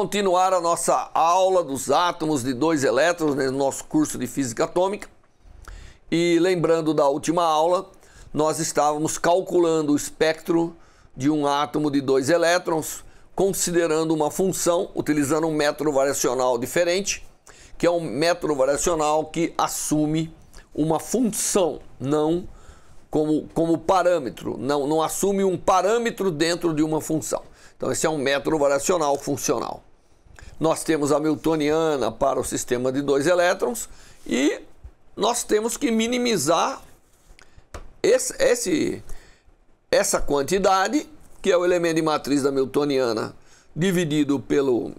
continuar a nossa aula dos átomos de dois elétrons né, no nosso curso de física atômica. E lembrando da última aula, nós estávamos calculando o espectro de um átomo de dois elétrons, considerando uma função, utilizando um método variacional diferente, que é um método variacional que assume uma função, não como, como parâmetro, não, não assume um parâmetro dentro de uma função. Então, esse é um método variacional funcional nós temos a Hamiltoniana para o sistema de dois elétrons e nós temos que minimizar esse, esse, essa quantidade, que é o elemento de matriz da Hamiltoniana dividido pelo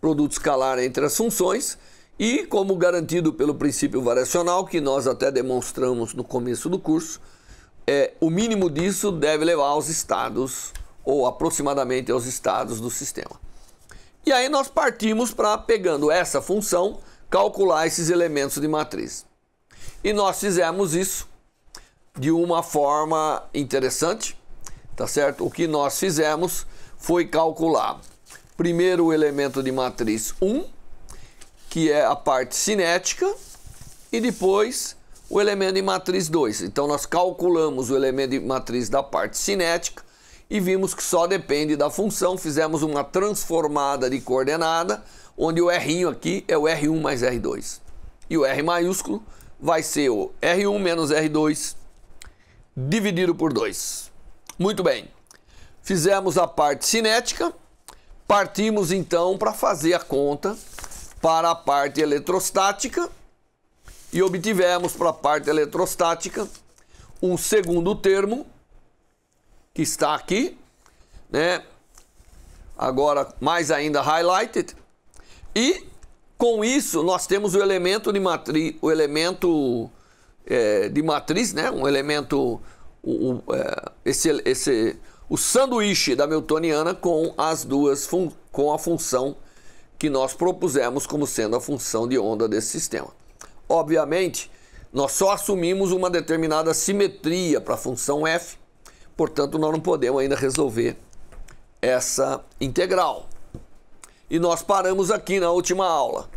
produto escalar entre as funções, e como garantido pelo princípio variacional, que nós até demonstramos no começo do curso, é, o mínimo disso deve levar aos estados, ou aproximadamente aos estados do sistema. E aí nós partimos para, pegando essa função, calcular esses elementos de matriz. E nós fizemos isso de uma forma interessante, tá certo? O que nós fizemos foi calcular primeiro o elemento de matriz 1, que é a parte cinética, e depois o elemento de matriz 2. Então nós calculamos o elemento de matriz da parte cinética e vimos que só depende da função. Fizemos uma transformada de coordenada, onde o R aqui é o R1 mais R2. E o R maiúsculo vai ser o R1 menos R2 dividido por 2. Muito bem. Fizemos a parte cinética. Partimos então para fazer a conta para a parte eletrostática e obtivemos para a parte eletrostática um segundo termo que está aqui, né? Agora mais ainda highlighted. E com isso nós temos o elemento de matriz, o elemento é, de matriz, né? Um elemento, o, o é, esse, esse, o sanduíche da Miltoniana com as duas com a função que nós propusemos como sendo a função de onda desse sistema. Obviamente, nós só assumimos uma determinada simetria para a função f, Portanto, nós não podemos ainda resolver essa integral. E nós paramos aqui na última aula.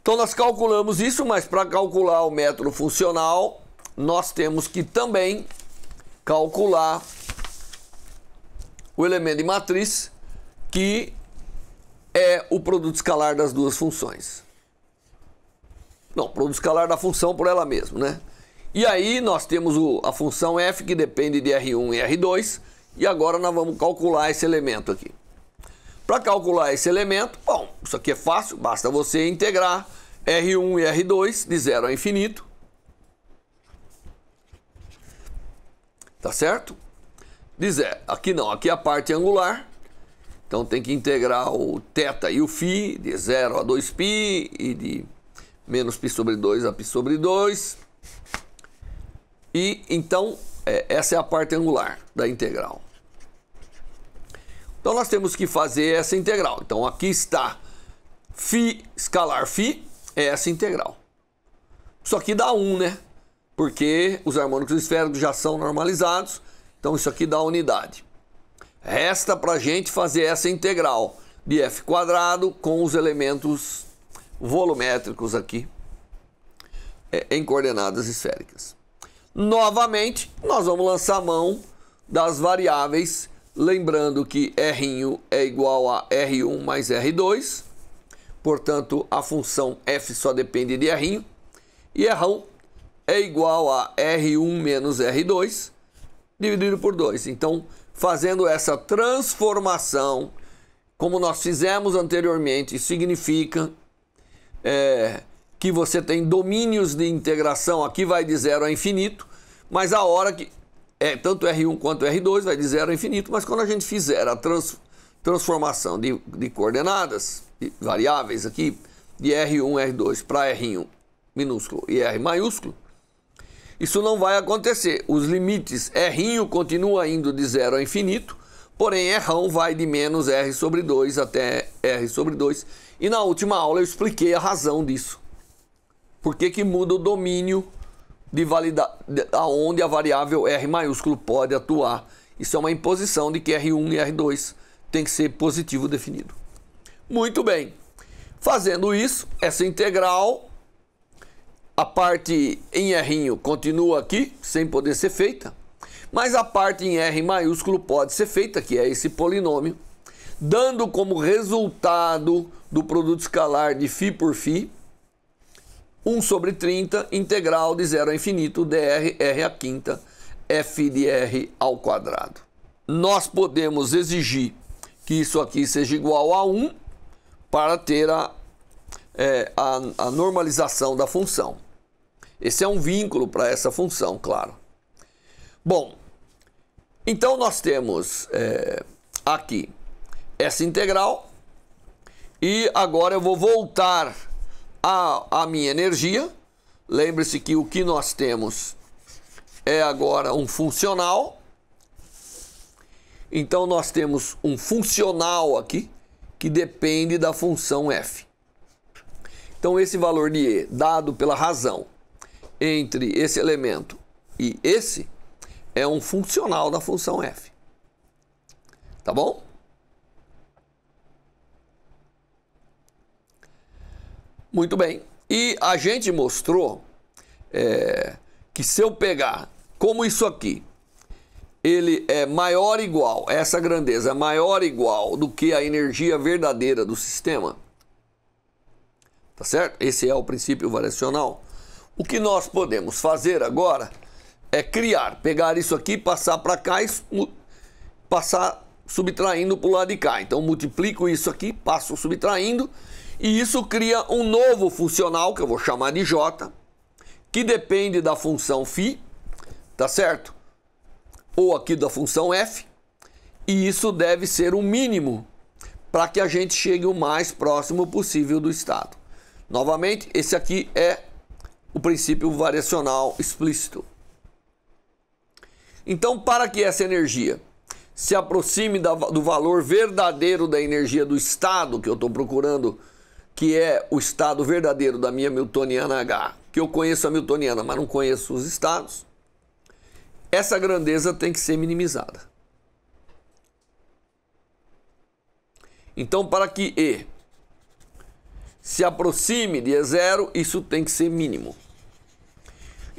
Então, nós calculamos isso, mas para calcular o método funcional, nós temos que também calcular o elemento de matriz, que é o produto escalar das duas funções. Não, produto escalar da função por ela mesma, né? E aí nós temos o, a função f que depende de R1 e R2. E agora nós vamos calcular esse elemento aqui. Para calcular esse elemento, bom, isso aqui é fácil, basta você integrar R1 e R2 de zero a infinito. Tá certo? De zero. Aqui não, aqui é a parte angular. Então tem que integrar o θ e o φ de 0 a 2π e de menos π sobre 2 a π sobre 2. E então, é, essa é a parte angular da integral. Então, nós temos que fazer essa integral. Então, aqui está φ escalar φ é essa integral. Isso aqui dá 1, né? Porque os harmônicos esféricos já são normalizados, então isso aqui dá unidade. Resta para a gente fazer essa integral de f quadrado com os elementos volumétricos aqui é, em coordenadas esféricas novamente nós vamos lançar mão das variáveis, lembrando que R é igual a R1 mais R2, portanto a função f só depende de R, e R é igual a R1 menos R2 dividido por 2. Então, fazendo essa transformação, como nós fizemos anteriormente, significa é, que você tem domínios de integração, aqui vai de zero a infinito, mas a hora que é tanto R1 quanto R2 vai de zero a infinito, mas quando a gente fizer a trans, transformação de, de coordenadas, de variáveis aqui, de R1, R2 para R1 minúsculo e R maiúsculo, isso não vai acontecer. Os limites R continua indo de zero a infinito, porém R vai de menos R sobre 2 até R sobre 2. E na última aula eu expliquei a razão disso. Por que, que muda o domínio de validade aonde a variável R maiúsculo pode atuar? Isso é uma imposição de que R1 e R2 tem que ser positivo definido. Muito bem. Fazendo isso, essa integral, a parte em R continua aqui, sem poder ser feita, mas a parte em R maiúsculo pode ser feita, que é esse polinômio, dando como resultado do produto escalar de φ por φ, 1 sobre 30, integral de zero ao infinito, dr, r à quinta, f de r ao quadrado. Nós podemos exigir que isso aqui seja igual a 1 para ter a, é, a, a normalização da função. Esse é um vínculo para essa função, claro. Bom, então nós temos é, aqui essa integral e agora eu vou voltar a, a minha energia. Lembre-se que o que nós temos é agora um funcional. Então nós temos um funcional aqui que depende da função f. Então esse valor de e dado pela razão entre esse elemento e esse é um funcional da função f. Tá bom? Muito bem. E a gente mostrou é, que se eu pegar como isso aqui, ele é maior ou igual, essa grandeza é maior ou igual do que a energia verdadeira do sistema, tá certo? Esse é o princípio variacional. O que nós podemos fazer agora é criar, pegar isso aqui, passar para cá e passar subtraindo para o lado de cá. Então multiplico isso aqui, passo subtraindo e isso cria um novo funcional, que eu vou chamar de J, que depende da função φ, tá certo? Ou aqui da função f, e isso deve ser o mínimo para que a gente chegue o mais próximo possível do estado. Novamente, esse aqui é o princípio variacional explícito. Então, para que essa energia se aproxime da, do valor verdadeiro da energia do estado que eu estou procurando que é o estado verdadeiro da minha Miltoniana H, que eu conheço a Miltoniana, mas não conheço os estados, essa grandeza tem que ser minimizada. Então, para que E se aproxime de e zero, isso tem que ser mínimo.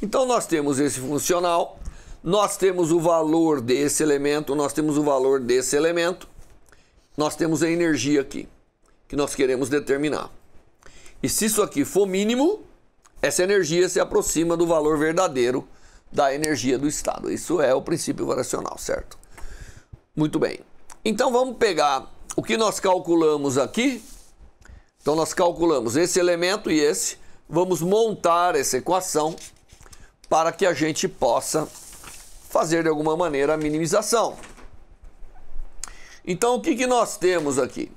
Então, nós temos esse funcional, nós temos o valor desse elemento, nós temos o valor desse elemento, nós temos a energia aqui que nós queremos determinar. E se isso aqui for mínimo, essa energia se aproxima do valor verdadeiro da energia do estado. Isso é o princípio variacional, certo? Muito bem. Então vamos pegar o que nós calculamos aqui. Então nós calculamos esse elemento e esse. Vamos montar essa equação para que a gente possa fazer de alguma maneira a minimização. Então o que, que nós temos aqui?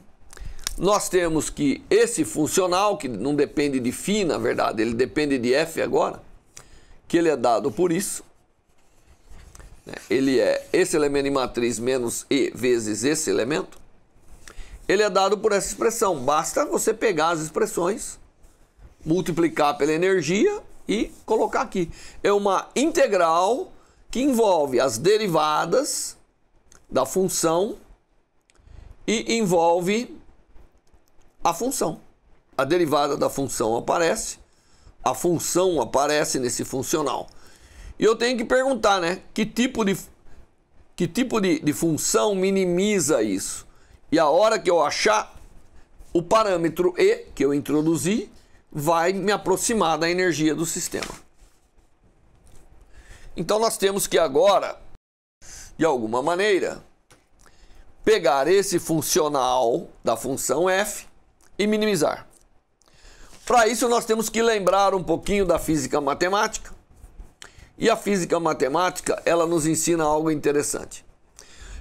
nós temos que esse funcional, que não depende de φ, na verdade, ele depende de f agora, que ele é dado por isso. Né? Ele é esse elemento em matriz menos e vezes esse elemento. Ele é dado por essa expressão. Basta você pegar as expressões, multiplicar pela energia e colocar aqui. É uma integral que envolve as derivadas da função e envolve a função. A derivada da função aparece, a função aparece nesse funcional. E eu tenho que perguntar, né? Que tipo de, que tipo de, de função minimiza isso? E a hora que eu achar, o parâmetro E que eu introduzi vai me aproximar da energia do sistema. Então nós temos que agora, de alguma maneira, pegar esse funcional da função f e minimizar. Para isso, nós temos que lembrar um pouquinho da física matemática. E a física matemática, ela nos ensina algo interessante.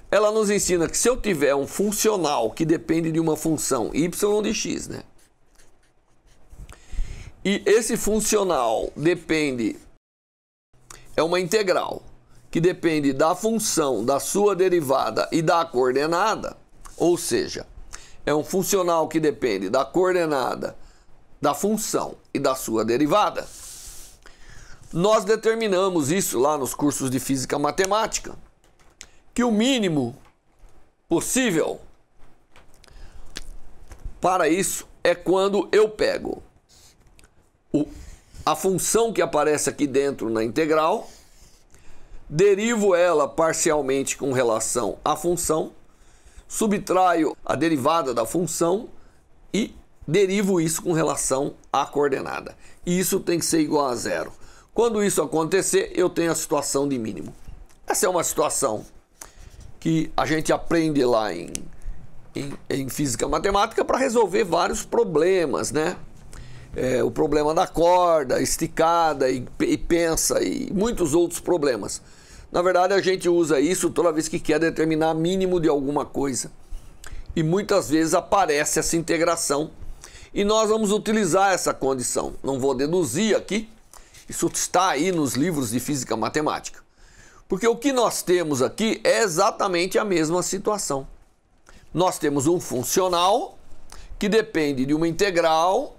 Ela nos ensina que se eu tiver um funcional que depende de uma função y de x, né? E esse funcional depende é uma integral que depende da função, da sua derivada e da coordenada, ou seja, é um funcional que depende da coordenada da função e da sua derivada. Nós determinamos isso lá nos cursos de física matemática, que o mínimo possível para isso é quando eu pego o, a função que aparece aqui dentro na integral, derivo ela parcialmente com relação à função subtraio a derivada da função e derivo isso com relação à coordenada. E isso tem que ser igual a zero. Quando isso acontecer, eu tenho a situação de mínimo. Essa é uma situação que a gente aprende lá em, em, em física matemática para resolver vários problemas, né? É, o problema da corda, esticada e, e pensa e muitos outros problemas. Na verdade, a gente usa isso toda vez que quer determinar mínimo de alguma coisa. E muitas vezes aparece essa integração e nós vamos utilizar essa condição. Não vou deduzir aqui, isso está aí nos livros de física matemática. Porque o que nós temos aqui é exatamente a mesma situação. Nós temos um funcional que depende de uma integral,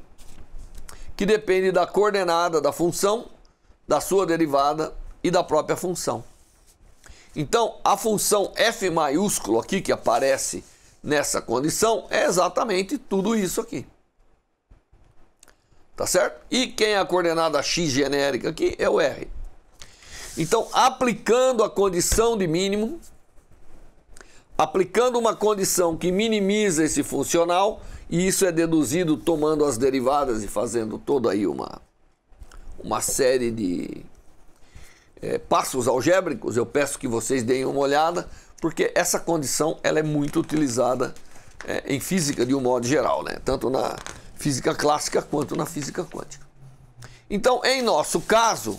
que depende da coordenada da função, da sua derivada e da própria função. Então, a função F maiúsculo aqui que aparece nessa condição é exatamente tudo isso aqui. Tá certo? E quem é a coordenada x genérica aqui é o R. Então, aplicando a condição de mínimo, aplicando uma condição que minimiza esse funcional, e isso é deduzido tomando as derivadas e fazendo toda aí uma, uma série de é, passos algébricos, eu peço que vocês deem uma olhada, porque essa condição ela é muito utilizada é, em física de um modo geral, né? tanto na física clássica quanto na física quântica. Então, em nosso caso,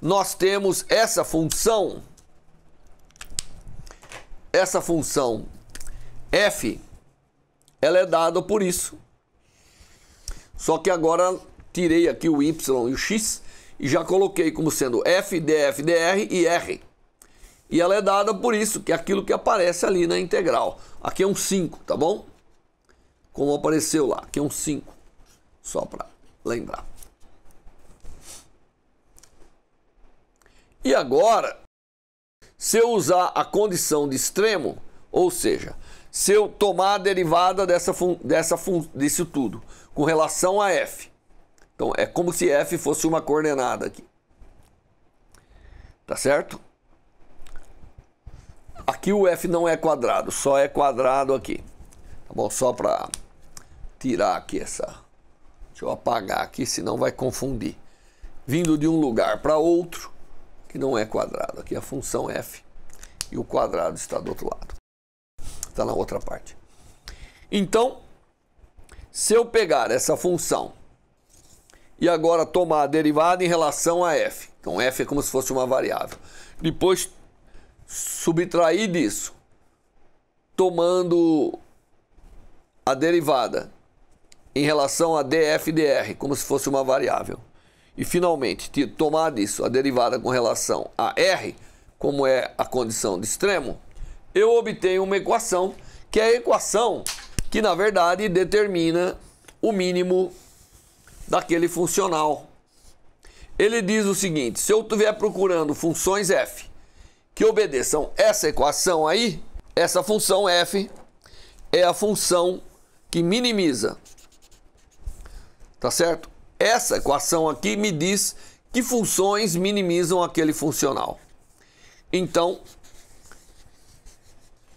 nós temos essa função, essa função f, ela é dada por isso. Só que agora tirei aqui o y e o x e já coloquei como sendo F, DF, DR e R. E ela é dada por isso, que é aquilo que aparece ali na integral. Aqui é um 5, tá bom? Como apareceu lá, aqui é um 5. Só para lembrar. E agora, se eu usar a condição de extremo, ou seja, se eu tomar a derivada dessa, dessa, disso tudo com relação a f então é como se F fosse uma coordenada aqui. Tá certo? Aqui o F não é quadrado, só é quadrado aqui. Tá bom? Só para tirar aqui essa. Deixa eu apagar aqui, senão vai confundir. Vindo de um lugar para outro, que não é quadrado. Aqui a função é F e o quadrado está do outro lado. Está na outra parte. Então, se eu pegar essa função e agora tomar a derivada em relação a f. Então f é como se fosse uma variável. Depois subtrair disso, tomando a derivada em relação a df dr, como se fosse uma variável. E finalmente, tomar disso a derivada com relação a r, como é a condição de extremo, eu obtenho uma equação, que é a equação que na verdade determina o mínimo daquele funcional. Ele diz o seguinte: se eu estiver procurando funções f que obedeçam essa equação aí, essa função f é a função que minimiza. Tá certo? Essa equação aqui me diz que funções minimizam aquele funcional. Então,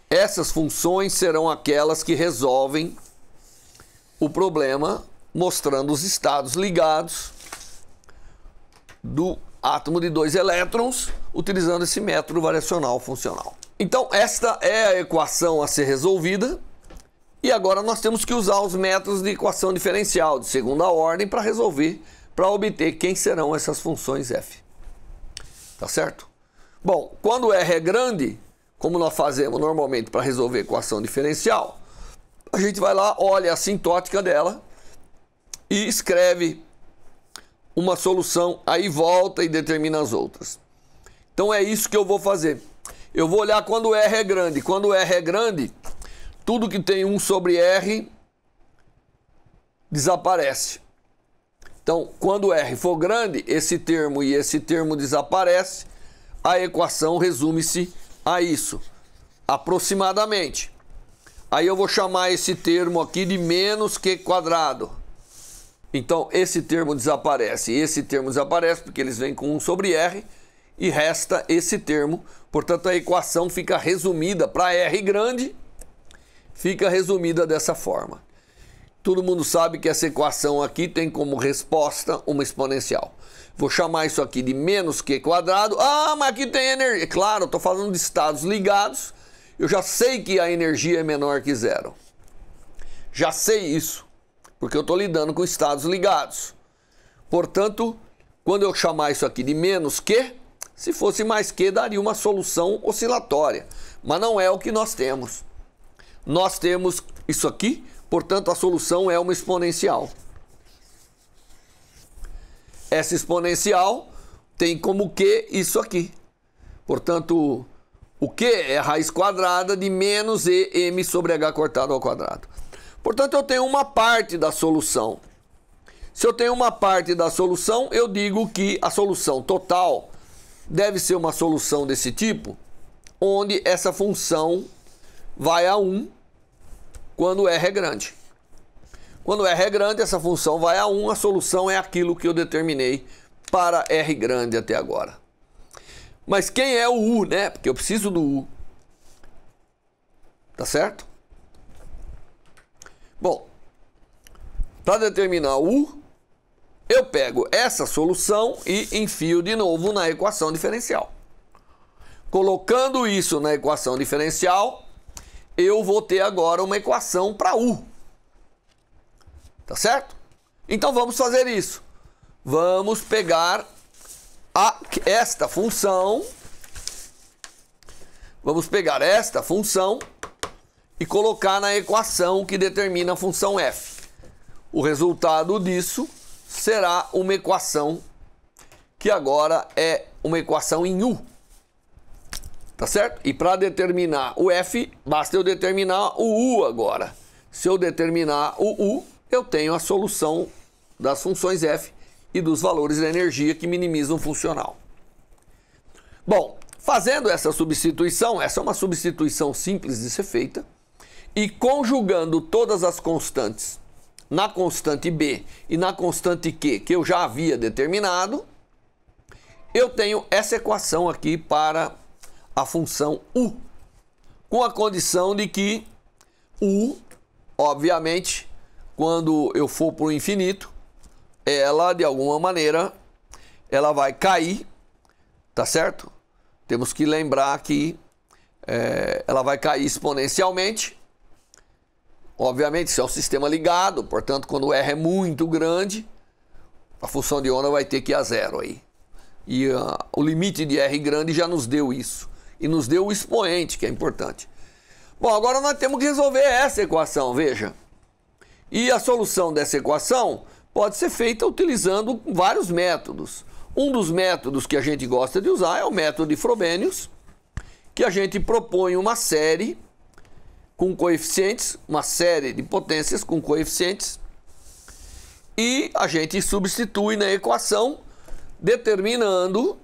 essas funções serão aquelas que resolvem o problema mostrando os estados ligados do átomo de dois elétrons, utilizando esse método variacional funcional. Então, esta é a equação a ser resolvida. E agora nós temos que usar os métodos de equação diferencial de segunda ordem para resolver, para obter quem serão essas funções f. Tá certo? Bom, quando r é grande, como nós fazemos normalmente para resolver equação diferencial, a gente vai lá, olha a sintótica dela e escreve uma solução, aí volta e determina as outras. Então é isso que eu vou fazer. Eu vou olhar quando R é grande. Quando R é grande, tudo que tem 1 sobre R desaparece. Então, quando R for grande, esse termo e esse termo desaparece, a equação resume-se a isso, aproximadamente. Aí eu vou chamar esse termo aqui de menos que quadrado. Então esse termo desaparece, esse termo desaparece porque eles vêm com 1 sobre R e resta esse termo. Portanto, a equação fica resumida para R grande, fica resumida dessa forma. Todo mundo sabe que essa equação aqui tem como resposta uma exponencial. Vou chamar isso aqui de menos q quadrado. Ah, mas aqui tem energia. Claro, estou falando de estados ligados. Eu já sei que a energia é menor que zero. Já sei isso porque eu estou lidando com estados ligados. Portanto, quando eu chamar isso aqui de menos que, se fosse mais que, daria uma solução oscilatória. Mas não é o que nós temos. Nós temos isso aqui, portanto, a solução é uma exponencial. Essa exponencial tem como que isso aqui. Portanto, o que é a raiz quadrada de menos e m sobre h cortado ao quadrado. Portanto, eu tenho uma parte da solução. Se eu tenho uma parte da solução, eu digo que a solução total deve ser uma solução desse tipo, onde essa função vai a 1 quando R é grande. Quando R é grande, essa função vai a 1, a solução é aquilo que eu determinei para R grande até agora. Mas quem é o U, né? Porque eu preciso do U. Tá certo? Bom, para determinar U, eu pego essa solução e enfio de novo na equação diferencial. Colocando isso na equação diferencial, eu vou ter agora uma equação para U. Tá certo? Então vamos fazer isso. Vamos pegar a, esta função. Vamos pegar esta função e colocar na equação que determina a função f. O resultado disso será uma equação que agora é uma equação em U. Tá certo? E para determinar o f, basta eu determinar o U agora. Se eu determinar o U, eu tenho a solução das funções f e dos valores da energia que minimizam o funcional. Bom, fazendo essa substituição, essa é uma substituição simples de ser feita, e conjugando todas as constantes na constante B e na constante Q, que eu já havia determinado, eu tenho essa equação aqui para a função U, com a condição de que U, obviamente, quando eu for para o infinito, ela, de alguma maneira, ela vai cair, tá certo? Temos que lembrar que é, ela vai cair exponencialmente, Obviamente, isso é um sistema ligado, portanto, quando o R é muito grande, a função de onda vai ter que ir a zero aí. E uh, o limite de R grande já nos deu isso. E nos deu o expoente, que é importante. Bom, agora nós temos que resolver essa equação, veja. E a solução dessa equação pode ser feita utilizando vários métodos. Um dos métodos que a gente gosta de usar é o método de Frobenius, que a gente propõe uma série com coeficientes, uma série de potências com coeficientes, e a gente substitui na equação, determinando,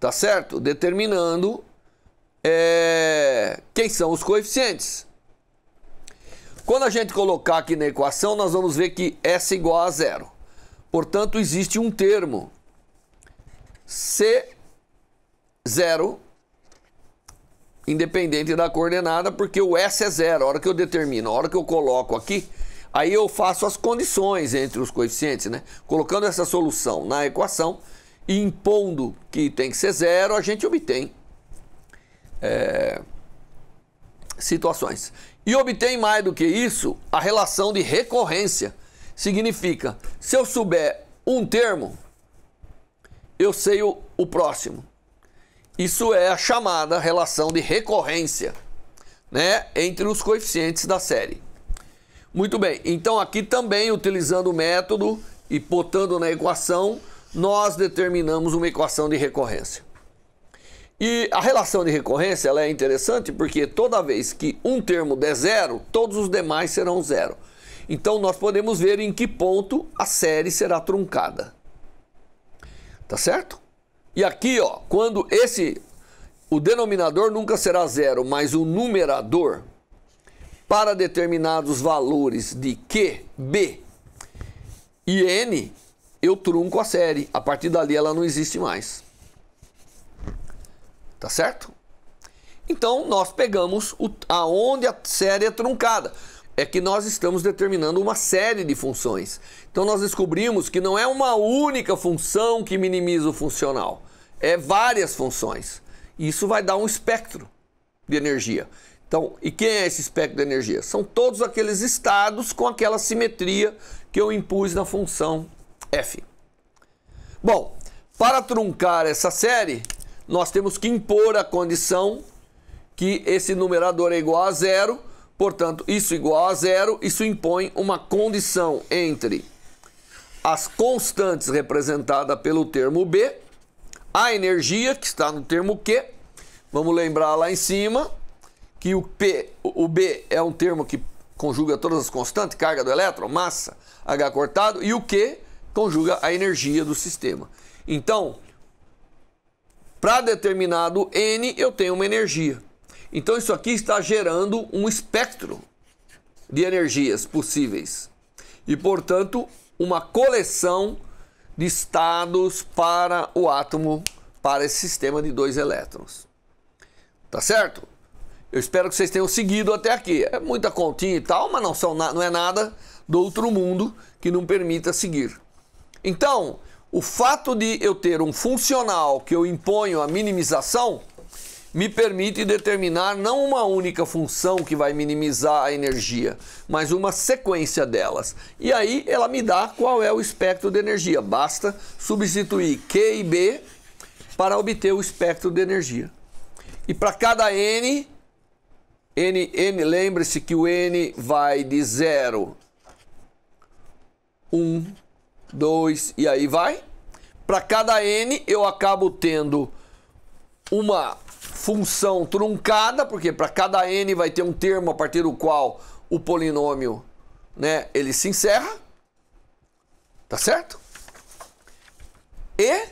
tá certo? Determinando é, quem são os coeficientes. Quando a gente colocar aqui na equação, nós vamos ver que S é igual a zero. Portanto, existe um termo C0 independente da coordenada, porque o S é zero. A hora que eu determino, a hora que eu coloco aqui, aí eu faço as condições entre os coeficientes, né? Colocando essa solução na equação e impondo que tem que ser zero, a gente obtém é, situações. E obtém mais do que isso a relação de recorrência. Significa, se eu souber um termo, eu sei o, o próximo. Isso é a chamada relação de recorrência, né, entre os coeficientes da série. Muito bem, então aqui também utilizando o método e botando na equação, nós determinamos uma equação de recorrência. E a relação de recorrência ela é interessante porque toda vez que um termo der zero, todos os demais serão zero. Então nós podemos ver em que ponto a série será truncada. Tá certo? E aqui, ó, quando esse o denominador nunca será zero, mas o numerador para determinados valores de Q, B e N, eu trunco a série. A partir dali ela não existe mais. Tá certo? Então nós pegamos o, aonde a série é truncada é que nós estamos determinando uma série de funções. Então nós descobrimos que não é uma única função que minimiza o funcional, é várias funções. Isso vai dar um espectro de energia. Então, e quem é esse espectro de energia? São todos aqueles estados com aquela simetria que eu impus na função f. Bom, para truncar essa série, nós temos que impor a condição que esse numerador é igual a zero Portanto, isso igual a zero, isso impõe uma condição entre as constantes representada pelo termo B, a energia que está no termo Q. Vamos lembrar lá em cima que o P, o B é um termo que conjuga todas as constantes, carga do elétron, massa, H cortado, e o Q conjuga a energia do sistema. Então, para determinado N, eu tenho uma energia. Então isso aqui está gerando um espectro de energias possíveis e, portanto, uma coleção de estados para o átomo, para esse sistema de dois elétrons. Tá certo? Eu espero que vocês tenham seguido até aqui. É muita continha e tal, mas não, são, não é nada do outro mundo que não permita seguir. Então, o fato de eu ter um funcional que eu imponho a minimização me permite determinar não uma única função que vai minimizar a energia, mas uma sequência delas. E aí ela me dá qual é o espectro de energia. Basta substituir Q e B para obter o espectro de energia. E para cada N, N, N lembre-se que o N vai de 0, 1, 2 e aí vai. Para cada N eu acabo tendo uma função truncada, porque para cada n vai ter um termo a partir do qual o polinômio né, ele se encerra. Tá certo? E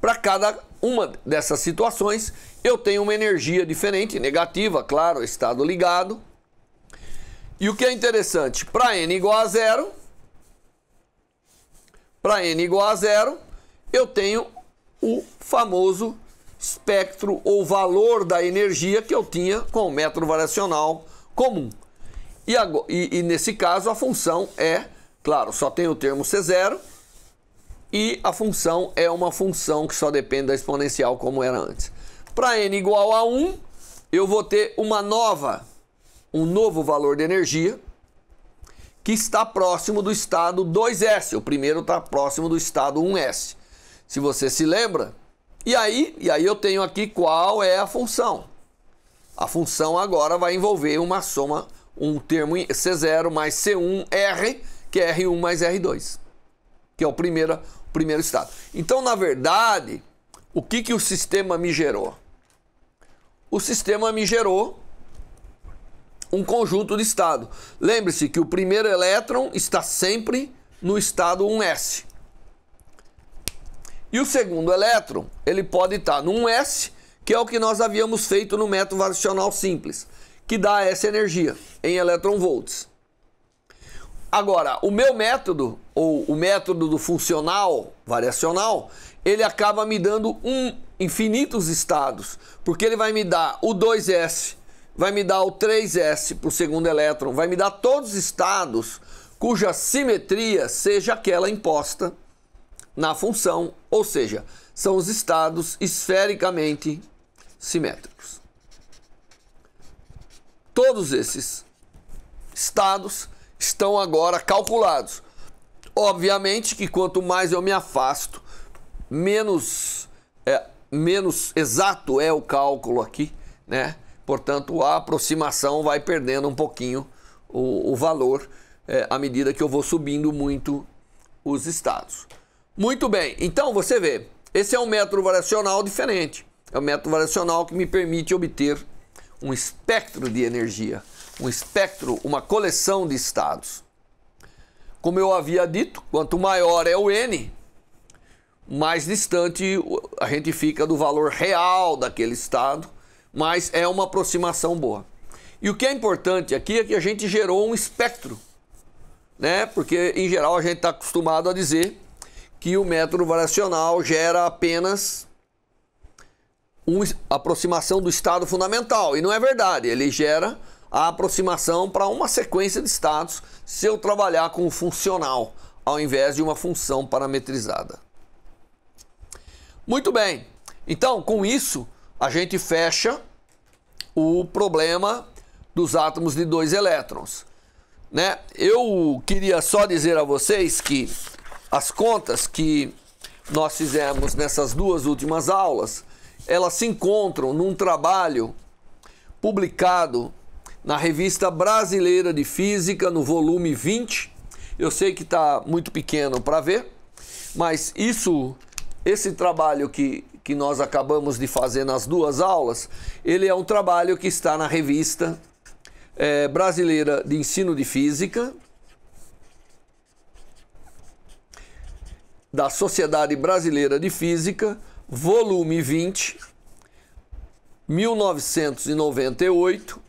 para cada uma dessas situações, eu tenho uma energia diferente, negativa, claro, estado ligado. E o que é interessante, para n igual a zero, para n igual a zero, eu tenho o famoso espectro ou valor da energia que eu tinha com o método variacional comum. E, e, e nesse caso a função é, claro, só tem o termo C0 e a função é uma função que só depende da exponencial como era antes. Para n igual a 1, eu vou ter uma nova, um novo valor de energia que está próximo do estado 2S. O primeiro está próximo do estado 1S. Se você se lembra, e aí, e aí eu tenho aqui qual é a função. A função agora vai envolver uma soma, um termo C0 mais C1 R, que é R1 mais R2, que é o primeiro, o primeiro estado. Então, na verdade, o que, que o sistema me gerou? O sistema me gerou um conjunto de estado. Lembre-se que o primeiro elétron está sempre no estado 1s. E o segundo elétron, ele pode estar num S, que é o que nós havíamos feito no método variacional simples, que dá essa energia em elétron-volts. Agora, o meu método, ou o método do funcional variacional, ele acaba me dando um infinitos estados, porque ele vai me dar o 2S, vai me dar o 3S para o segundo elétron, vai me dar todos os estados cuja simetria seja aquela imposta na função, ou seja, são os estados esfericamente simétricos. Todos esses estados estão agora calculados. Obviamente que quanto mais eu me afasto, menos é, menos exato é o cálculo aqui, né? Portanto, a aproximação vai perdendo um pouquinho o, o valor é, à medida que eu vou subindo muito os estados. Muito bem, então você vê, esse é um método variacional diferente. É um método variacional que me permite obter um espectro de energia, um espectro, uma coleção de estados. Como eu havia dito, quanto maior é o n, mais distante a gente fica do valor real daquele estado, mas é uma aproximação boa. E o que é importante aqui é que a gente gerou um espectro, né? Porque em geral a gente está acostumado a dizer que o método variacional gera apenas uma aproximação do estado fundamental. E não é verdade, ele gera a aproximação para uma sequência de estados se eu trabalhar com o funcional, ao invés de uma função parametrizada. Muito bem, então com isso a gente fecha o problema dos átomos de dois elétrons. Né? Eu queria só dizer a vocês que as contas que nós fizemos nessas duas últimas aulas, elas se encontram num trabalho publicado na Revista Brasileira de Física, no volume 20. Eu sei que está muito pequeno para ver, mas isso, esse trabalho que, que nós acabamos de fazer nas duas aulas, ele é um trabalho que está na Revista é, Brasileira de Ensino de Física, da Sociedade Brasileira de Física, volume 20, 1998,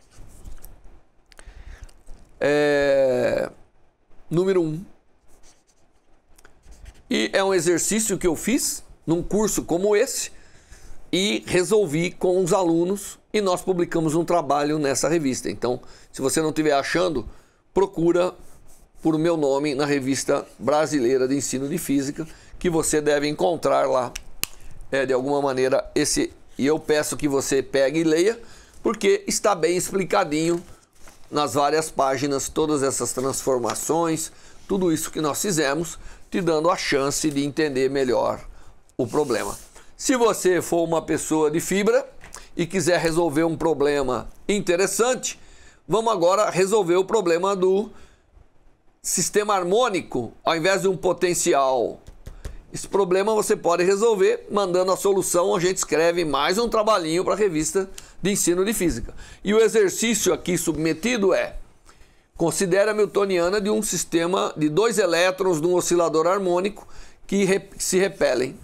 é, número 1. E é um exercício que eu fiz num curso como esse e resolvi com os alunos e nós publicamos um trabalho nessa revista. Então, se você não estiver achando, procura por meu nome na revista brasileira de ensino de física, que você deve encontrar lá, é, de alguma maneira, esse. E eu peço que você pegue e leia, porque está bem explicadinho nas várias páginas todas essas transformações, tudo isso que nós fizemos, te dando a chance de entender melhor o problema. Se você for uma pessoa de fibra e quiser resolver um problema interessante, vamos agora resolver o problema do sistema harmônico ao invés de um potencial. Esse problema você pode resolver mandando a solução. A gente escreve mais um trabalhinho para a revista de ensino de física. E o exercício aqui submetido é: considere a Miltoniana de um sistema de dois elétrons de um oscilador harmônico que se repelem.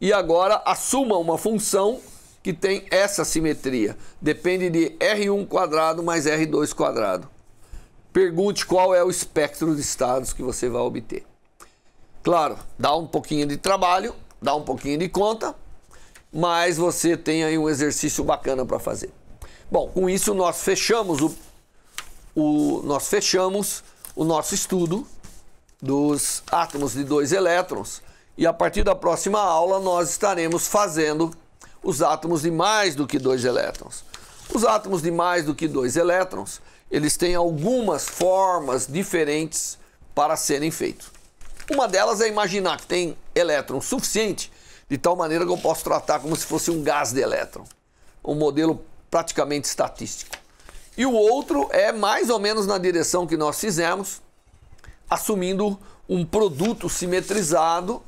E agora assuma uma função que tem essa simetria. Depende de R1 quadrado mais R2 quadrado. Pergunte qual é o espectro de estados que você vai obter. Claro, dá um pouquinho de trabalho, dá um pouquinho de conta, mas você tem aí um exercício bacana para fazer. Bom, com isso nós fechamos o, o, nós fechamos o nosso estudo dos átomos de dois elétrons e a partir da próxima aula nós estaremos fazendo os átomos de mais do que dois elétrons. Os átomos de mais do que dois elétrons eles têm algumas formas diferentes para serem feitos. Uma delas é imaginar que tem elétron suficiente de tal maneira que eu posso tratar como se fosse um gás de elétron, um modelo praticamente estatístico. E o outro é mais ou menos na direção que nós fizemos, assumindo um produto simetrizado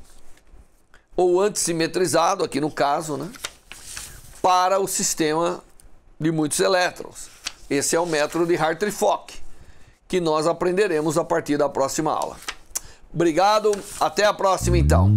ou antissimetrizado, aqui no caso, né, para o sistema de muitos elétrons. Esse é o método de Hartree-Fock, que nós aprenderemos a partir da próxima aula. Obrigado, até a próxima então.